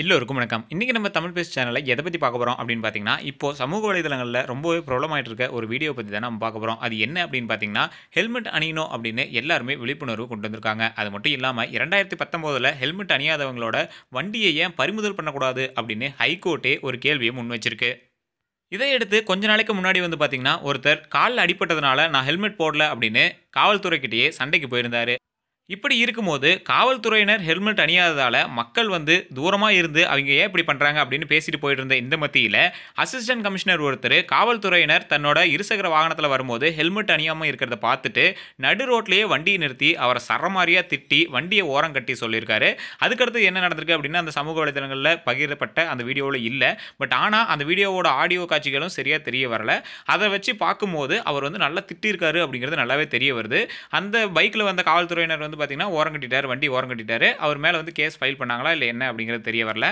எல்லோருக்கும் வணக்கம் இன்றைக்கி நம்ம தமிழ் பேஸ் சேனலில் எதை பற்றி பார்க்க போகிறோம் அப்படின்னு பார்த்தீங்கன்னா இப்போது சமூக வலைதளங்களில் ரொம்பவே ப்ராப்ளம் ஆகிட்டு இருக்க ஒரு வீடியோ பற்றி தான் நம்ம பார்க்க போகிறோம் அது என்ன அப்படின்னு பார்த்தீங்கன்னா ஹெல்மெட் அணியணும் அப்படின்னு எல்லாருமே விழிப்புணர்வு கொண்டு வந்திருக்காங்க அது மட்டும் இல்லாமல் இரண்டாயிரத்தி பத்தொம்போதில் ஹெல்மெட் அணியாதவங்களோட வண்டியை ஏன் பறிமுதல் பண்ணக்கூடாது அப்படின்னு ஹைகோர்ட்டே ஒரு கேள்வியை முன் வச்சிருக்கு இதையடுத்து கொஞ்ச நாளைக்கு முன்னாடி வந்து பார்த்தீங்கன்னா ஒருத்தர் காலில் அடிப்பட்டதுனால நான் ஹெல்மெட் போடல அப்படின்னு காவல்துறைக்கிட்டேயே சண்டைக்கு போயிருந்தார் இப்படி இருக்கும்போது காவல்துறையினர் ஹெல்மெட் அணியாததால் மக்கள் வந்து தூரமாக இருந்து அவங்க ஏன் இப்படி பண்ணுறாங்க அப்படின்னு பேசிட்டு போயிட்டு இருந்த இந்த மத்தியில் அசிஸ்டன்ட் கமிஷனர் ஒருத்தர் காவல்துறையினர் தன்னோட இருசக்கர வாகனத்தில் வரும்போது ஹெல்மெட் அணியாமல் இருக்கிறத பார்த்துட்டு நடு ரோட்லேயே வண்டியை நிறுத்தி அவரை சரமாரியாக திட்டி வண்டியை ஓரம் கட்டி சொல்லியிருக்காரு அதுக்கடுத்து என்ன நடந்திருக்கு அப்படின்னா அந்த சமூக வலைதளங்களில் பகிரப்பட்ட அந்த வீடியோவில் இல்லை பட் ஆனால் அந்த வீடியோவோட ஆடியோ காட்சிகளும் சரியாக தெரிய வரல அதை வச்சு பார்க்கும்போது அவர் வந்து நல்லா திட்டிருக்காரு அப்படிங்கிறது நல்லாவே தெரிய வருது அந்த பைக்கில் வந்த காவல்துறையினர் வந்து பார்த்தீங்கன்னா கட்டிட்டார் வண்டி கட்டிட்டார் அவர் மேலே வந்து கேஸ் ஃபைல் பண்ணாங்களா இல்லை என்ன அப்படிங்கிறது தெரிய வரல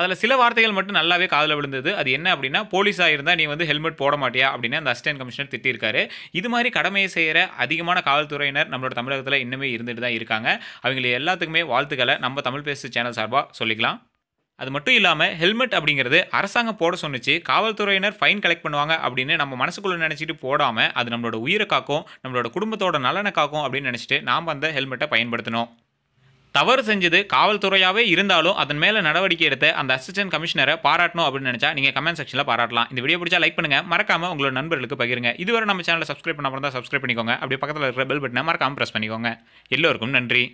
அதில் சில வார்த்தைகள் மட்டும் நல்லாவே காதில் விழுந்தது அது என்ன அப்படின்னா போலீஸாக இருந்தால் நீ வந்து ஹெல்மெட் போட மாட்டியா அப்படின்னு அந்த அசிஸ்டன்ட் கமிஷனர் திட்டிருக்காரு இது மாதிரி கடமையை செய்கிற அதிகமான காவல்துறையினர் நம்மளோட தமிழகத்தில் இன்னுமே இருந்துட்டு தான் இருக்காங்க அவங்களை எல்லாத்துக்குமே வாழ்த்துக்களை நம்ம தமிழ் பேசு சேனல் சார்பாக சொல்லிக்கலாம் அது மட்டும் இல்லாமல் ஹெல்மெட் அப்படிங்கிறது அரசாங்கம் போட சொன்னிச்சு காவல்துறையினர் ஃபைன் கலெக்ட் பண்ணுவாங்க அப்படின்னு நம்ம மனசுக்குள்ளே நினச்சிட்டு போடாமல் அது நம்மளோட உயிரை காக்கும் நம்மளோட குடும்பத்தோட நலனை காக்கும் அப்படின்னு நினச்சிட்டு நாம் அந்த ஹெல்மெட்டை பயன்படுத்தணும் தவறு செஞ்சது காவல்துறையாகவே இருந்தாலும் அதன் மேலே நடவடிக்கை எடுத்த அந்த அசிஸ்டன்ட் கமிஷனரை பாராட்டணும் அப்படின்னு நினச்சா நீங்கள் கமெண்ட் செக்ஷனில் பாராட்டலாம் இந்த வீடியோ பிடிச்சா லைக் பண்ணுங்கள் மறக்காமல் உங்களோட நண்பர்களுக்கு பகிருங்க இதுவரை நம்ம சேனலை சப்ஸ்கிரைப் பண்ண தான் சப்ஸ்கிரைப் பண்ணிக்கோங்க அப்படி பக்கத்தில் இருக்கிற பெல் பட்டனை மறக்காமல் ப்ரெஸ் பண்ணிக்கோங்க எல்லோருக்கும் நன்றி